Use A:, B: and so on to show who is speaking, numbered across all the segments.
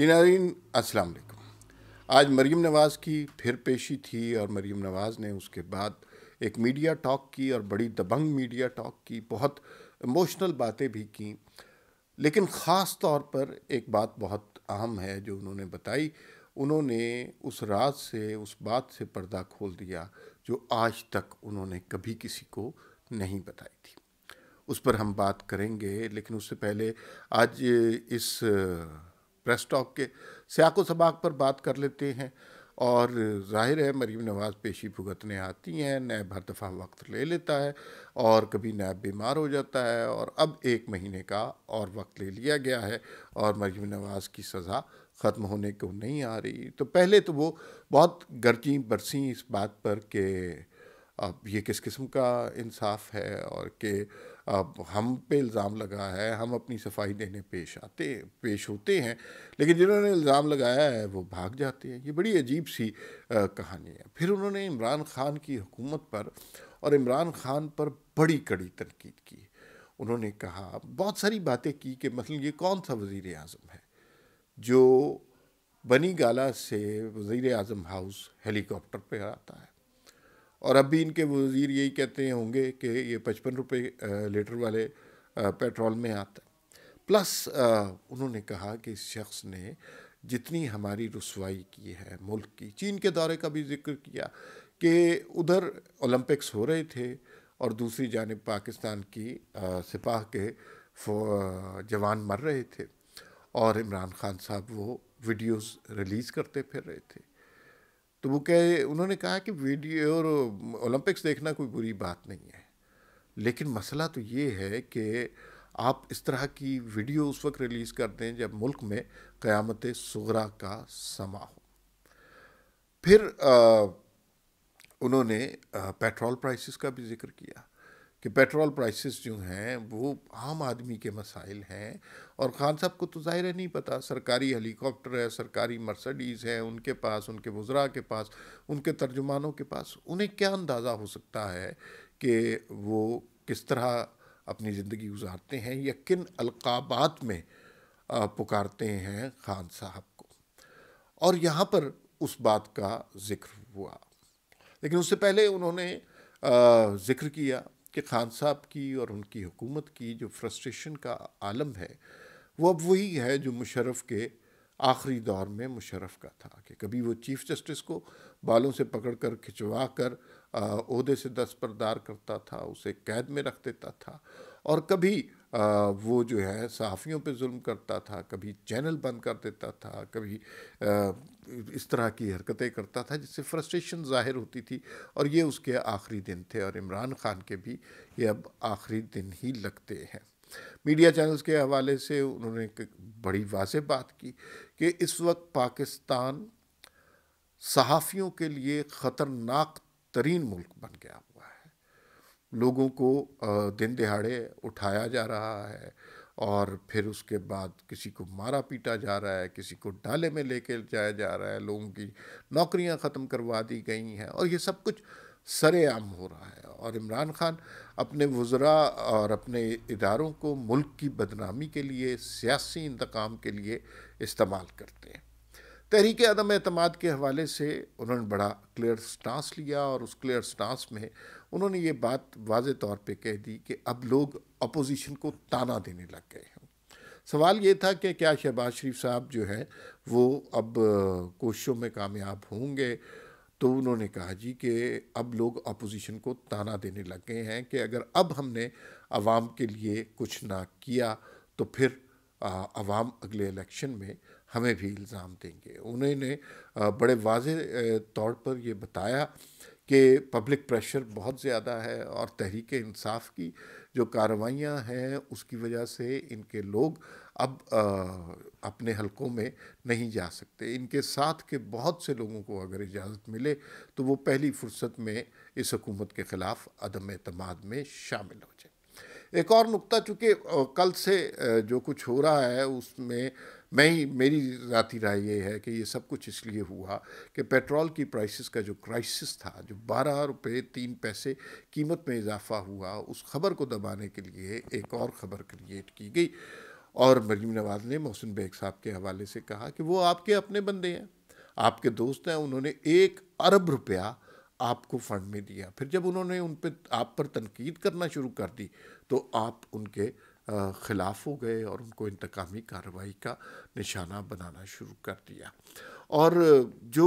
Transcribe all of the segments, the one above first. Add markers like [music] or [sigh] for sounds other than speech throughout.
A: जी नारीन अस्सलाम आज मरीम नवाज़ की फिर पेशी थी और मरीम नवाज़ ने उसके बाद एक मीडिया टॉक की और बड़ी दबंग मीडिया टॉक की बहुत इमोशनल बातें भी की लेकिन ख़ास तौर पर एक बात बहुत अहम है जो उन्होंने बताई उन्होंने उस रात से उस बात से पर्दा खोल दिया जो आज तक उन्होंने कभी किसी को नहीं बताई थी उस पर हम बात करेंगे लेकिन उससे पहले आज इस प्रेस टॉक के सियाको सबाक पर बात कर लेते हैं और जाहिर है मरीम नवाज़ पेशी भुगतने आती हैं नैब हर दफ़ा वक्त ले लेता है और कभी नैब बीमार हो जाता है और अब एक महीने का और वक्त ले लिया गया है और मरीम नवाज़ की सज़ा ख़त्म होने को नहीं आ रही तो पहले तो वो बहुत गर्जी बरसी इस बात पर कि अब ये किस किस्म का इंसाफ है और कि अब हम पे इल्ज़ाम लगा है हम अपनी सफाई देने पेश आते पेश होते हैं लेकिन जिन्होंने इल्ज़ाम लगाया है वो भाग जाते हैं ये बड़ी अजीब सी कहानी है फिर उन्होंने इमरान ख़ान की हुकूमत पर और इमरान ख़ान पर बड़ी कड़ी तनकीद की उन्होंने कहा बहुत सारी बातें की कि मसल मतलब ये कौन सा वज़ी अजम है जो बनी गाला से वज़ी अजम हाउस हेलीकॉप्टर पर आता है और अब भी इनके वजीर यही कहते होंगे कि ये पचपन रुपये लीटर वाले पेट्रोल में आता प्लस उन्होंने कहा कि इस शख्स ने जितनी हमारी रसवाई की है मुल्क की चीन के दौरे का भी जिक्र किया कि उधर ओलंपिक्स हो रहे थे और दूसरी जानब पाकिस्तान की सिपाह के जवान मर रहे थे और इमरान खान साहब वो वीडियोस रिलीज़ करते फिर रहे थे तो वो कह उन्होंने कहा कि वीडियो और ओलंपिक्स देखना कोई बुरी बात नहीं है लेकिन मसला तो ये है कि आप इस तरह की वीडियो उस वक्त रिलीज़ कर दें जब मुल्क में क़यामत सगरा का समा हो फिर आ, उन्होंने पेट्रोल प्राइसेस का भी जिक्र किया कि पेट्रोल प्राइसेस जो हैं वो आम आदमी के मसाइल हैं और ख़ान साहब को तो ज़ाहिर नहीं पता सरकारी हेलीकॉप्टर है सरकारी मर्सडीज़ हैं उनके पास उनके वज्रा के पास उनके तर्जुमानों के पास उन्हें क्या अंदाज़ा हो सकता है कि वो किस तरह अपनी ज़िंदगी गुजारते हैं या किन अलकाबात में पुकारते हैं ख़ान साहब को और यहाँ पर उस बात का ज़िक्र हुआ लेकिन उससे पहले उन्होंने ज़िक्र किया कि खान साहब की और उनकी हुकूमत की जो फ्रस्ट्रेशन का आलम है वो अब वही है जो मुशरफ के आखिरी दौर में मुशरफ का था कि कभी वो चीफ जस्टिस को बालों से पकड़ कर खिंचवा कर अहदे से दस्तरदार करता था उसे कैद में रख देता था और कभी वो जो है सहाफ़ियों पे जुल्म करता था कभी चैनल बंद कर देता था कभी इस तरह की हरकतें करता था जिससे फ्रस्ट्रेशन ज़ाहिर होती थी और ये उसके आखिरी दिन थे और इमरान खान के भी ये अब आखिरी दिन ही लगते हैं मीडिया चैनल्स के हवाले से उन्होंने बड़ी वाज बात की कि इस वक्त पाकिस्तान सहाफ़ियों के लिए ख़तरनाक तरीन मुल्क बन गया हुआ है लोगों को दिन दिहाड़े उठाया जा रहा है और फिर उसके बाद किसी को मारा पीटा जा रहा है किसी को डाले में लेके जाया जा रहा है लोगों की नौकरियां ख़त्म करवा दी गई हैं और ये सब कुछ सरेआम हो रहा है और इमरान खान अपने वज़रा और अपने इदारों को मुल्क की बदनामी के लिए सियासी इंतकाम के लिए इस्तेमाल करते हैं तहरीक आदम अतमाद के हवाले से उन्होंने बड़ा क्लियर स्टांस लिया और उस क्लियर स्टांस में उन्होंने ये बात वाज तौर पे कह दी कि अब लोग अपोजिशन को ताना देने लग गए हैं सवाल ये था कि क्या शहबाज शरीफ साहब जो है वो अब कोशिशों में कामयाब होंगे तो उन्होंने कहा जी कि अब लोग अपोजिशन को ताना देने लग गए हैं कि अगर अब हमने आवाम के लिए कुछ ना किया तो फिर आवाम अगले इलेक्शन में हमें भी इल्ज़ाम देंगे उन्होंने बड़े वाज तौर पर ये बताया कि पब्लिक प्रेशर बहुत ज़्यादा है और तहरीक इंसाफ की जो कार्रवाइयाँ हैं उसकी वजह से इनके लोग अब आ, अपने हलकों में नहीं जा सकते इनके साथ के बहुत से लोगों को अगर इजाज़त मिले तो वो पहली फुर्सत में इस हकूमत के ख़िलाफ़ अदम अतमाद में शामिल हो जाए एक और नुकता चूँकि कल से जो कुछ हो रहा है उसमें मैं ही मेरी ज़ाती राय ये है कि ये सब कुछ इसलिए हुआ कि पेट्रोल की प्राइसेस का जो क्राइसिस था जो बारह रुपये तीन पैसे कीमत में इजाफा हुआ उस खबर को दबाने के लिए एक और ख़बर क्रिएट की गई और मरीम नवाज ने मोहसिन बेग साहब के हवाले से कहा कि वो आपके अपने बंदे हैं आपके दोस्त हैं उन्होंने एक अरब रुपया आपको फंड में दिया फिर जब उन्होंने उन पर आप पर तनकीद करना शुरू कर दी तो आप उनके ख़िलाफ़ हो गए और उनको इंतकामी कार्रवाई का निशाना बनाना शुरू कर दिया और जो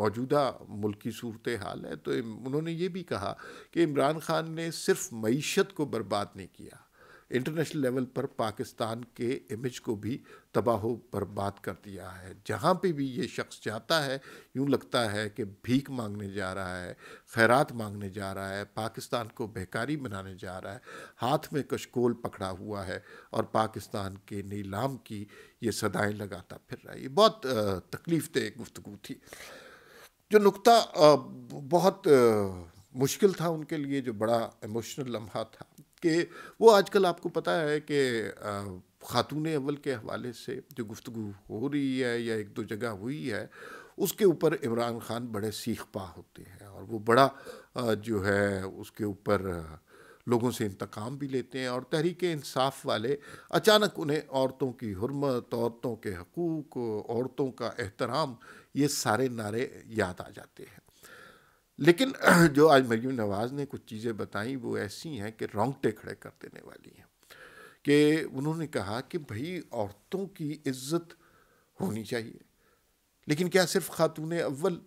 A: मौजूदा मुल्की सूरत हाल है तो उन्होंने ये भी कहा कि इमरान ख़ान ने सिर्फ मीशत को बर्बाद नहीं किया इंटरनेशनल लेवल पर पाकिस्तान के इमेज को भी तबाह बर्बाद कर दिया है जहाँ पे भी ये शख्स जाता है यूँ लगता है कि भीख मांगने जा रहा है खैरात मांगने जा रहा है पाकिस्तान को बेकारी बनाने जा रहा है हाथ में कशकोल पकड़ा हुआ है और पाकिस्तान के नीलाम की ये सदाएँ लगाता फिर रहा है ये बहुत तकलीफ दह गुफ्तु थी जो नुकता बहुत मुश्किल था उनके लिए जो बड़ा इमोशनल लम्हा था कि वो आजकल आपको पता है कि ख़ातून अवल के हवाले से जो गुफ्तु हो रही है या एक दो जगह हुई है उसके ऊपर इमरान ख़ान बड़े सीख पा होते हैं और वो बड़ा जो है उसके ऊपर लोगों से इंतकाम भी लेते हैं और तहरीक इंसाफ वाले अचानक उन्हें औरतों की हरमत औरतों के हकूक़ औरतों का एहतराम ये सारे नारे याद आ जाते हैं लेकिन [clears throat] जो आज मरीम नवाज़ ने कुछ चीज़ें बताई वो ऐसी हैं कि रोंगटे खड़े कर देने वाली हैं कि उन्होंने कहा कि भाई औरतों की इज्जत होनी चाहिए लेकिन क्या सिर्फ खातून अव्वल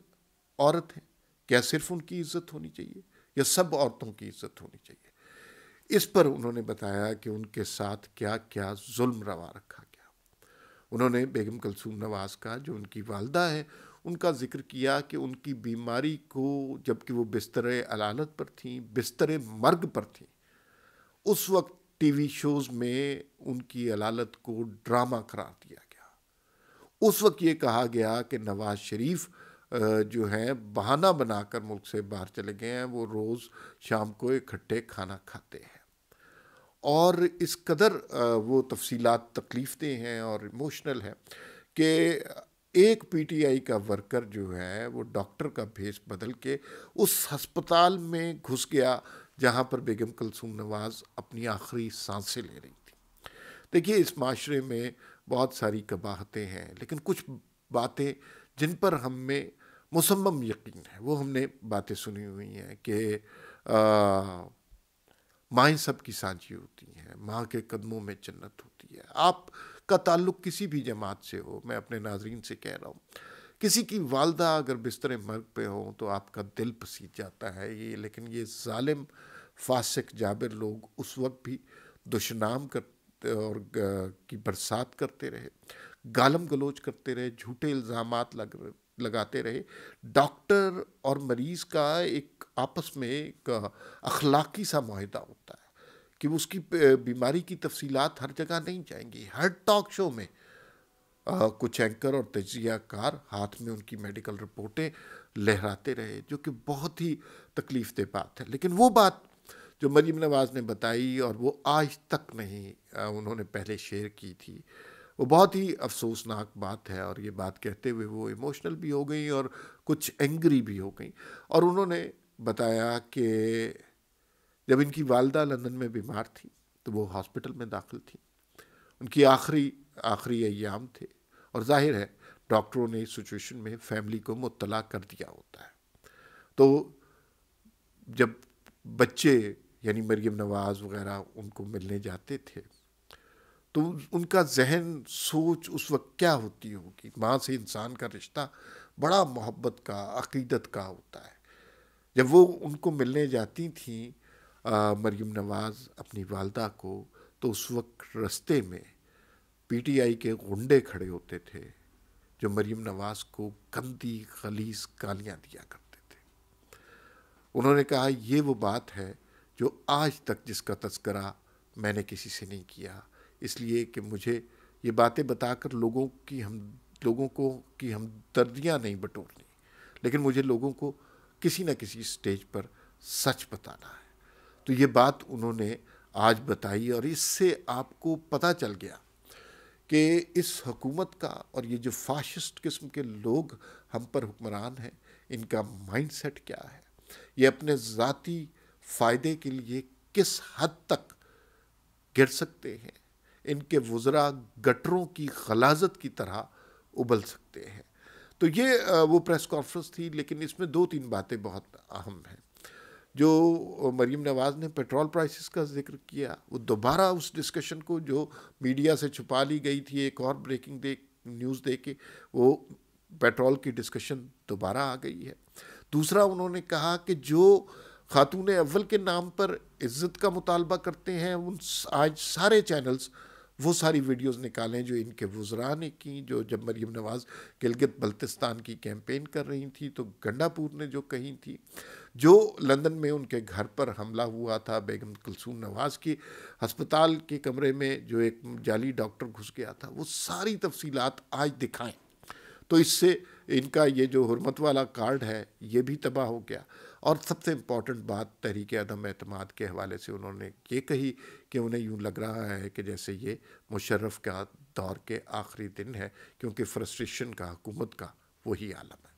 A: औरत हैं क्या सिर्फ उनकी इज्जत होनी चाहिए या सब औरतों की इज्जत होनी चाहिए इस पर उन्होंने बताया कि उनके साथ क्या क्या जुल्म रवा रखा गया उन्होंने बेगम कलसूम नवाज़ का जो उनकी वालदा है उनका जिक्र किया कि उनकी बीमारी को जबकि वो बिस्तर अलालत पर थी बिस्तर मर्ग पर थी उस वक्त टीवी शोज़ में उनकी अलालत को ड्रामा करार दिया गया उस वक्त ये कहा गया कि नवाज शरीफ जो हैं बहाना बनाकर मुल्क से बाहर चले गए हैं वो रोज़ शाम को इकट्ठे खाना खाते हैं और इस कदर वो तफसीलात तकलीफ़ दे हैं और इमोशनल हैं कि एक पीटीआई का वर्कर जो है वो डॉक्टर का भेष बदल के उस अस्पताल में घुस गया जहाँ पर बेगम कलसूम नवाज़ अपनी आखिरी सांसें ले रही थी देखिए इस माशरे में बहुत सारी कबाहतें हैं लेकिन कुछ बातें जिन पर हम में मुसम्म यकीन है वो हमने बातें सुनी हुई हैं कि माएँ सब की सांझी होती हैं माँ के कदमों में जन्नत होती है आप का ताल्लुक किसी भी जमात से हो मैं अपने नाजरीन से कह रहा हूँ किसी की वालदा अगर बिस्तर मर्ग पे हो तो आपका दिल पसी जाता है ये लेकिन ये ालिम फासिक जाबिर लोग उस वक्त भी दुशनाम कर और की बरसात करते रहे गालम गलोच करते रहे झूठे इल्ज़ाम लग लगाते रहे डॉक्टर और मरीज़ का एक आपस में एक अखलाकी सा माहिदा होता है कि उसकी बीमारी की तफसीलात हर जगह नहीं जाएंगी हर टॉक शो में आ, कुछ एंकर और तजिया कार हाथ में उनकी मेडिकल रिपोर्टें लहराते रहे जो कि बहुत ही तकलीफ दे बात है लेकिन वो बात जो मरीम नवाज़ ने बताई और वो आज तक नहीं आ, उन्होंने पहले शेयर की थी वो बहुत ही अफसोसनाक बात है और ये बात कहते हुए वो इमोशनल भी हो गई और कुछ एंग्री भी हो गई और उन्होंने बताया कि जब इनकी वालदा लंदन में बीमार थी तो वो हॉस्पिटल में दाखिल थी उनकी आखिरी आखिरी अयाम थे और जाहिर है डॉक्टरों ने इस सिचुएशन में फैमिली को मुतला कर दिया होता है तो जब बच्चे यानी मरियम नवाज़ वगैरह उनको मिलने जाते थे तो उनका जहन सोच उस वक्त क्या होती होगी माँ से इंसान का रिश्ता बड़ा मोहब्बत का अकीदत का होता है जब वो उनको मिलने जाती थी मरीम नवाज़ अपनी वालदा को तो उस वक्त रस्ते में पीटीआई के गुंडे खड़े होते थे जो मरीम नवाज़ को गंदी खलीस गालियाँ दिया करते थे उन्होंने कहा ये वो बात है जो आज तक जिसका तस्करा मैंने किसी से नहीं किया इसलिए कि मुझे ये बातें बताकर लोगों की हम लोगों को हम हमदर्दियाँ नहीं बटोरनी लेकिन मुझे लोगों को किसी न किसी स्टेज पर सच बताना है तो ये बात उन्होंने आज बताई और इससे आपको पता चल गया कि इस हकूमत का और ये जो फाशिस्ट किस्म के लोग हम पर हुक्मरान हैं इनका माइंडसेट क्या है ये अपने ज़ाती फ़ायदे के लिए किस हद तक गिर सकते हैं इनके वज़रा गटरों की खलाजत की तरह उबल सकते हैं तो ये वो प्रेस कॉन्फ्रेंस थी लेकिन इसमें दो तीन बातें बहुत अहम हैं जो मरीम नवाज़ ने पेट्रोल प्राइसेस का जिक्र किया वो दोबारा उस डिस्कशन को जो मीडिया से छुपा ली गई थी एक और ब्रेकिंग दे न्यूज़ दे के वो पेट्रोल की डिस्कशन दोबारा आ गई है दूसरा उन्होंने कहा कि जो खातून अव्वल के नाम पर इज़्ज़त का मुतालबा करते हैं उन आज सारे चैनल्स वो सारी वीडियोस निकालें जो इनके वज्रा ने की जो जब मरीम नवाज़ गिलगित बल्तिस्तान की कैंपेन कर रही थी तो गंडापुर ने जो कही थी जो लंदन में उनके घर पर हमला हुआ था बेगम कुलसूम नवाज़ की हस्पताल के कमरे में जो एक जाली डॉक्टर घुस गया था वो सारी तफसीलात आज दिखाएं तो इससे इनका ये जो हरमत वाला कार्ड है ये भी तबाह हो गया और सबसे इम्पॉर्टेंट बात तहरीक आदम अतमाद के हवाले से उन्होंने ये कही कि उन्हें यूँ लग रहा है कि जैसे ये मुशर्रफ का दौर के आखिरी दिन है क्योंकि फ्रस्ट्रेशन का हुकूमत का वही आलम है